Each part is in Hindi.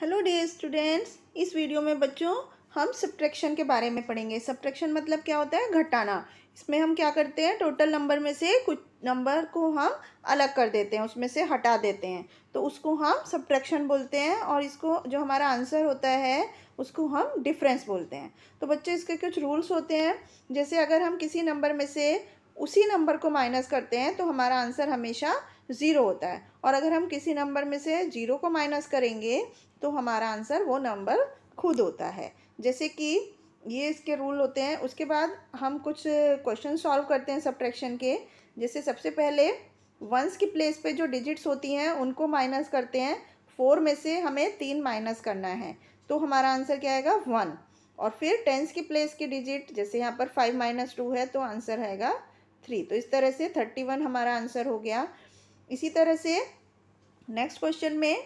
हेलो डे स्टूडेंट्स इस वीडियो में बच्चों हम सब्ट्रैक्शन के बारे में पढ़ेंगे सब्ट्रैक्शन मतलब क्या होता है घटाना इसमें हम क्या करते हैं टोटल नंबर में से कुछ नंबर को हम अलग कर देते हैं उसमें से हटा देते हैं तो उसको हम सब्ट्रैक्शन बोलते हैं और इसको जो हमारा आंसर होता है उसको हम डिफ्रेंस बोलते हैं तो बच्चे इसके कुछ रूल्स होते हैं जैसे अगर हम किसी नंबर में से उसी नंबर को माइनस करते हैं तो हमारा आंसर हमेशा ज़ीरो होता है और अगर हम किसी नंबर में से ज़ीरो को माइनस करेंगे तो हमारा आंसर वो नंबर खुद होता है जैसे कि ये इसके रूल होते हैं उसके बाद हम कुछ क्वेश्चन सॉल्व करते हैं सब्ट्रैक्शन के जैसे सबसे पहले वंस की प्लेस पे जो डिजिट्स होती हैं उनको माइनस करते हैं फोर में से हमें तीन माइनस करना है तो हमारा आंसर क्या आएगा वन और फिर टेंस की प्लेस की डिजिट जैसे यहाँ पर फाइव माइनस टू है तो आंसर आएगा थ्री तो इस तरह से थर्टी वन हमारा आंसर हो गया इसी तरह से नेक्स्ट क्वेश्चन में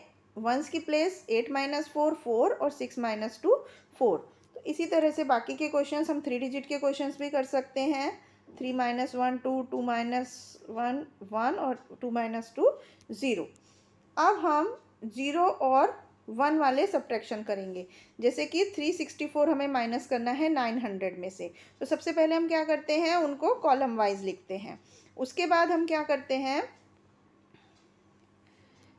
वंस की place eight minus four four और सिक्स माइनस टू फोर तो इसी तरह से बाकी के क्वेश्चन हम थ्री डिजिट के क्वेश्चन भी कर सकते हैं three minus one two two minus one one और टू माइनस टू ज़ीरो अब हम ज़ीरो और वन वाले सब्ट्रैक्शन करेंगे जैसे कि थ्री सिक्सटी फोर हमें माइनस करना है नाइन हंड्रेड में से तो सबसे पहले हम क्या करते हैं उनको कॉलम वाइज लिखते हैं उसके बाद हम क्या करते हैं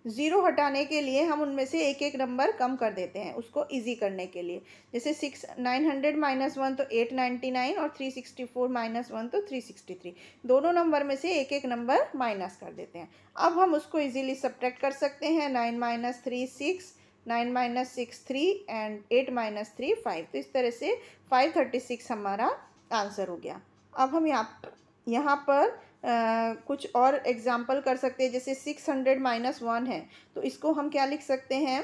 ज़ीरो हटाने के लिए हम उनमें से एक एक नंबर कम कर देते हैं उसको इजी करने के लिए जैसे six nine hundred minus one तो एट नाइन्टी नाइन और three sixty four minus one तो थ्री सिक्सटी थ्री दोनों नंबर में से एक एक नंबर माइनस कर देते हैं अब हम उसको इजीली सब्ट्रैक्ट कर सकते हैं nine minus three six nine minus six three and eight minus three five तो इस तरह से फाइव थर्टी सिक्स हमारा आंसर हो गया अब हम यहाँ यहाँ पर कुछ और एग्ज़ाम्पल कर सकते हैं जैसे सिक्स हंड्रेड माइनस वन है तो इसको हम क्या लिख सकते हैं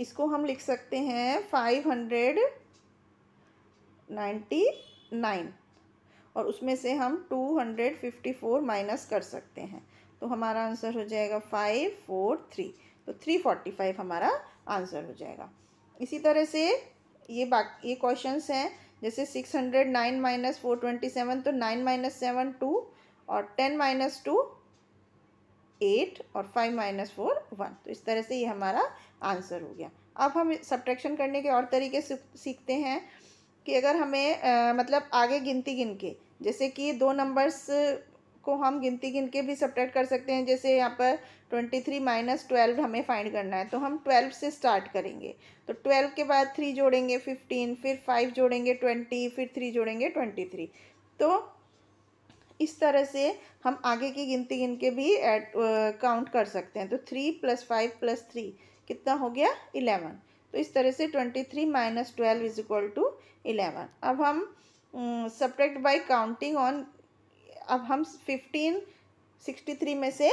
इसको हम लिख सकते हैं फाइव हंड्रेड नाइन्टी नाइन और उसमें से हम two hundred fifty four minus कर सकते हैं तो हमारा आंसर हो जाएगा फाइव फोर थ्री तो थ्री फोर्टी फाइव हमारा आंसर हो जाएगा इसी तरह से ये बाकी ये क्वेश्चंस हैं जैसे six hundred nine minus four twenty seven तो नाइन माइनस सेवन टू और टेन माइनस टू एट और फाइव माइनस फोर वन तो इस तरह से ये हमारा आंसर हो गया अब हम सब्ट्रैक्शन करने के और तरीके सीखते हैं कि अगर हमें आ, मतलब आगे गिनती गिन के जैसे कि दो नंबर्स को हम गिनती गिन के भी सब्ट्रैक्ट कर सकते हैं जैसे यहाँ पर ट्वेंटी थ्री माइनस ट्वेल्व हमें फाइंड करना है तो हम ट्वेल्व से स्टार्ट करेंगे तो ट्वेल्व के बाद थ्री जोड़ेंगे फिफ्टीन फिर फाइव जोड़ेंगे ट्वेंटी फिर थ्री जोड़ेंगे ट्वेंटी थ्री तो इस तरह से हम आगे की गिनती गिन के भी एड काउंट कर सकते हैं तो three plus five plus three कितना हो गया इलेवन तो इस तरह से twenty three minus twelve is equal to eleven अब हम सब्ट्रैक्ट बाई काउंटिंग ऑन अब हम फिफ्टीन सिक्सटी थ्री में से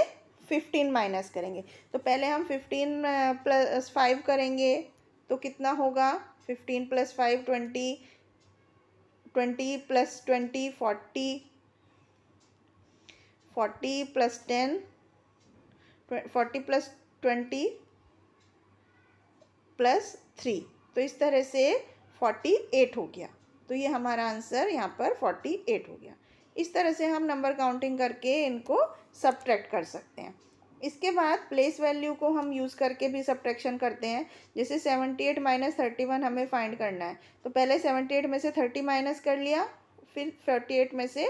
फिफ्टीन माइनस करेंगे तो पहले हम फिफ्टीन प्लस फाइव करेंगे तो कितना होगा fifteen plus five twenty twenty plus twenty forty forty plus ten forty plus twenty plus three तो इस तरह से फोर्टी एट हो गया तो ये हमारा आंसर यहाँ पर फोर्टी एट हो गया इस तरह से हम नंबर काउंटिंग करके इनको सब्ट्रैक्ट कर सकते हैं इसके बाद प्लेस वैल्यू को हम यूज़ करके भी सब्ट्रैक्शन करते हैं जैसे seventy eight minus thirty one हमें फाइंड करना है तो पहले सेवेंटी एट में से थर्टी माइनस कर लिया फिर थर्टी एट में से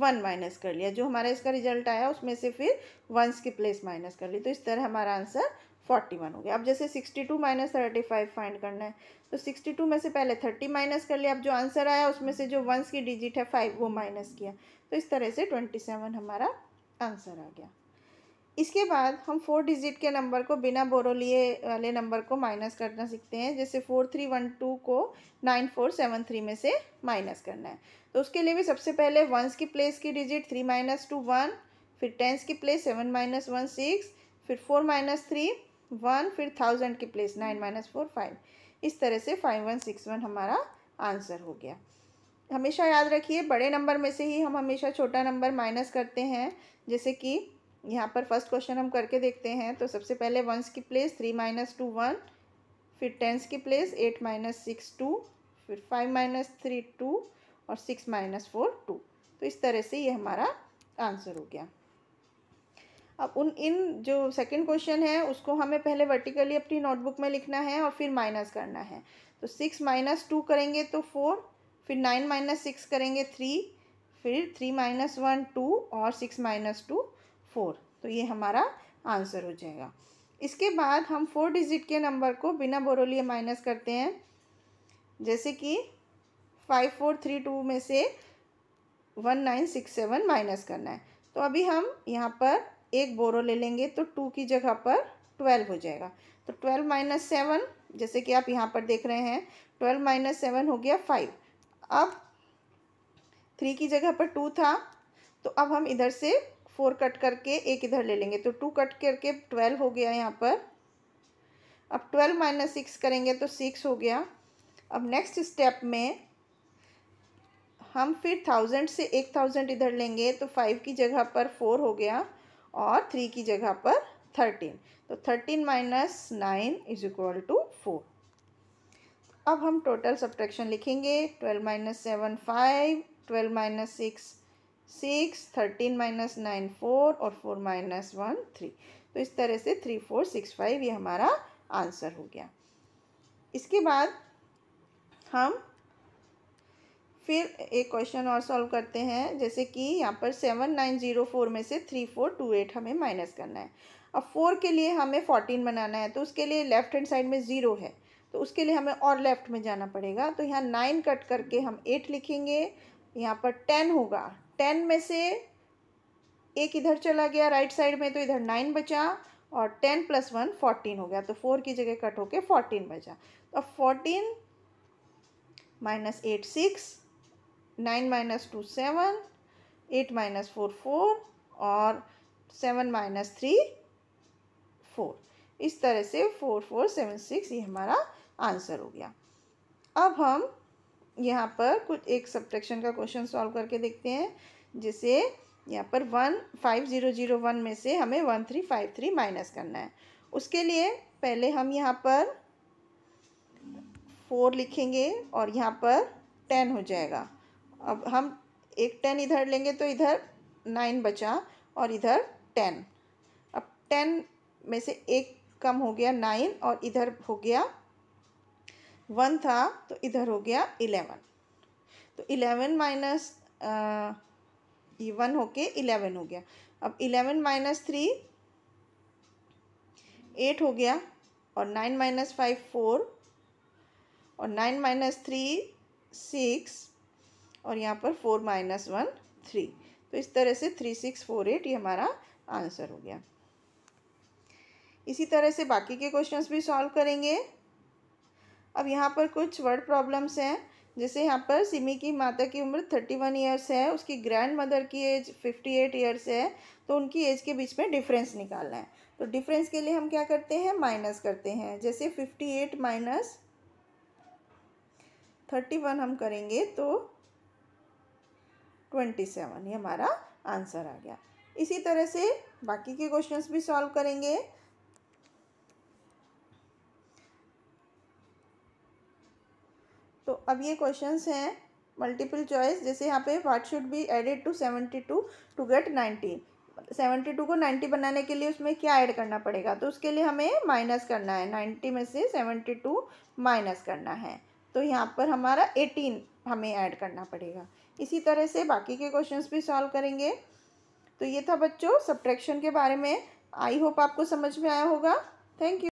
वन माइनस कर लिया जो हमारा इसका रिजल्ट आया उसमें से फिर वंस की प्लेस माइनस कर ली तो इस तरह हमारा आंसर फोर्टी वन हो गया अब जैसे sixty two minus thirty five find करना है तो सिक्सटी टू में से पहले थर्टी माइनस कर लिया अब जो आंसर आया उसमें से जो वंस की डिजिट है फाइव वो माइनस किया तो इस तरह से ट्वेंटी सेवन हमारा आंसर आ गया इसके बाद हम फोर डिजिट के नंबर को बिना बोरो लिए वाले नंबर को माइनस करना सीखते हैं जैसे फोर थ्री वन टू को नाइन फोर सेवन थ्री में से माइनस करना है तो उसके लिए भी सबसे पहले वंस की प्लेस की digit three minus two one फिर टेंस की place seven minus one six फिर फोर माइनस थ्री वन फिर थाउजेंड की place nine minus four five इस तरह से फाइव वन सिक्स वन हमारा आंसर हो गया हमेशा याद रखिए बड़े नंबर में से ही हम हमेशा छोटा नंबर माइनस करते हैं जैसे कि यहाँ पर फर्स्ट क्वेश्चन हम करके देखते हैं तो सबसे पहले वंस की place three minus two one फिर टेंस की place eight minus six two फिर फाइव माइनस थ्री टू और सिक्स माइनस फोर टू तो इस तरह से ये हमारा आंसर हो गया अब उन इन जो सेकंड क्वेश्चन है उसको हमें पहले वर्टिकली अपनी नोटबुक में लिखना है और फिर माइनस करना है तो सिक्स माइनस टू करेंगे तो फोर फिर नाइन माइनस सिक्स करेंगे थ्री फिर थ्री माइनस वन टू और सिक्स माइनस टू फोर तो ये हमारा आंसर हो जाएगा इसके बाद हम फोर डिजिट के नंबर को बिना बोरोलिए माइनस करते हैं जैसे कि फाइव फोर थ्री टू में से one nine six seven minus करना है तो अभी हम यहाँ पर एक बोरो ले लेंगे तो टू की जगह पर ट्वेल्व हो जाएगा तो ट्वेल्व माइनस सेवन जैसे कि आप यहाँ पर देख रहे हैं ट्वेल्व माइनस सेवन हो गया फाइव अब थ्री की जगह पर टू था तो अब हम इधर से फोर कट करके एक इधर ले लेंगे तो टू कट करके ट्वेल्व हो गया यहाँ पर अब ट्वेल्व माइनस सिक्स करेंगे तो सिक्स हो गया अब नेक्स्ट स्टेप में हम फिर थाउजेंड से एक थाउजेंड इधर लेंगे तो फाइव की जगह पर फोर हो गया और थ्री की जगह पर थर्टीन तो thirteen minus nine is equal to four अब हम टोटल सब्ट्रैक्शन लिखेंगे twelve minus seven five twelve minus six six thirteen minus nine four और फोर माइनस वन थ्री तो इस तरह से थ्री फोर सिक्स फाइव ये हमारा आंसर हो गया इसके बाद हम फिर एक क्वेश्चन और सॉल्व करते हैं जैसे कि यहाँ पर सेवन नाइन ज़ीरो फोर में से थ्री फोर टू एट हमें माइनस करना है अब फोर के लिए हमें फोर्टीन बनाना है तो उसके लिए लेफ्ट हैंड साइड में ज़ीरो है तो उसके लिए हमें और लेफ्ट में जाना पड़ेगा तो यहाँ नाइन कट करके हम एट लिखेंगे यहाँ पर टेन होगा टेन में से एक इधर चला गया राइट साइड में तो इधर नाइन बचा और टेन प्लस वन फोर्टीन हो गया तो फोर की जगह कट होके फोर्टीन बचा तो अब fourteen minus eight six nine minus two seven eight minus four four और सेवन माइनस थ्री फोर इस तरह से फोर फोर सेवन सिक्स ये हमारा आंसर हो गया अब हम यहाँ पर कुछ एक सब्ट्रैक्शन का क्वेश्चन सॉल्व करके देखते हैं जिसे यहाँ पर one five zero zero one में से हमें one three five three minus करना है उसके लिए पहले हम यहाँ पर फोर लिखेंगे और यहाँ पर टेन हो जाएगा अब हम एक टेन इधर लेंगे तो इधर नाइन बचा और इधर टेन अब टेन में से एक कम हो गया नाइन और इधर हो गया वन था तो इधर हो गया इलेवन तो इलेवन माइनस वन होके इलेवन हो गया अब इलेवन माइनस थ्री एट हो गया और नाइन माइनस फाइव फोर और नाइन माइनस थ्री सिक्स और यहाँ पर फोर माइनस वन थ्री तो इस तरह से थ्री सिक्स फोर एट ये हमारा आंसर हो गया इसी तरह से बाकी के क्वेश्चंस भी सॉल्व करेंगे अब यहाँ पर कुछ वर्ड प्रॉब्लम्स हैं जैसे यहाँ पर सिमी की माता की उम्र थर्टी वन ईयर्स है उसकी ग्रैंड मदर की एज फिफ्टी एट ईयर्स है तो उनकी एज के बीच में डिफरेंस निकालना है तो डिफरेंस के लिए हम क्या करते हैं माइनस करते हैं जैसे fifty eight minus thirty one हम करेंगे तो ट्वेंटी सेवन ये हमारा आंसर आ गया इसी तरह से बाकी के क्वेश्चंस भी सॉल्व करेंगे तो अब ये क्वेश्चंस हैं मल्टीपल चॉइस जैसे यहाँ पे what should be added to seventy two to get ninety seventy two को नाइन्टी बनाने के लिए उसमें क्या ऐड करना पड़ेगा तो उसके लिए हमें माइनस करना है नाइन्टी में से सेवेंटी टू माइनस करना है तो यहाँ पर हमारा एटीन हमें ऐड करना पड़ेगा इसी तरह से बाकी के क्वेश्चंस भी सॉल्व करेंगे तो ये था बच्चों सब्ट्रैक्शन के बारे में आई होप आपको समझ में आया होगा थैंक यू